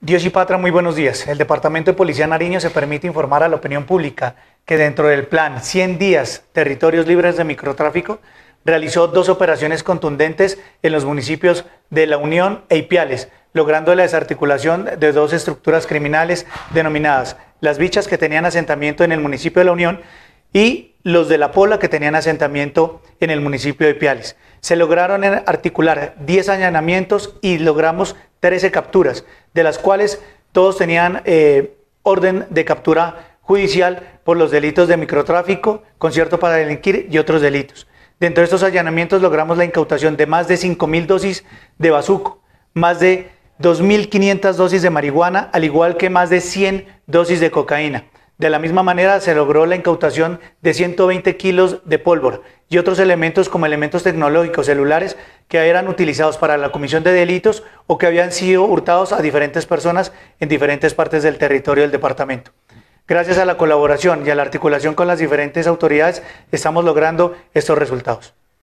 Dios y Patra, muy buenos días. El Departamento de Policía Nariño se permite informar a la opinión pública que dentro del plan 100 días, territorios libres de microtráfico, realizó dos operaciones contundentes en los municipios de La Unión e Ipiales, logrando la desarticulación de dos estructuras criminales denominadas las bichas que tenían asentamiento en el municipio de La Unión y los de La Pola que tenían asentamiento en el municipio de Ipiales. Se lograron articular 10 allanamientos y logramos 13 capturas, de las cuales todos tenían eh, orden de captura judicial por los delitos de microtráfico, concierto para delinquir y otros delitos. Dentro de estos allanamientos logramos la incautación de más de 5.000 dosis de bazuco, más de 2.500 dosis de marihuana, al igual que más de 100 dosis de cocaína. De la misma manera se logró la incautación de 120 kilos de pólvora y otros elementos como elementos tecnológicos celulares que eran utilizados para la comisión de delitos o que habían sido hurtados a diferentes personas en diferentes partes del territorio del departamento. Gracias a la colaboración y a la articulación con las diferentes autoridades estamos logrando estos resultados.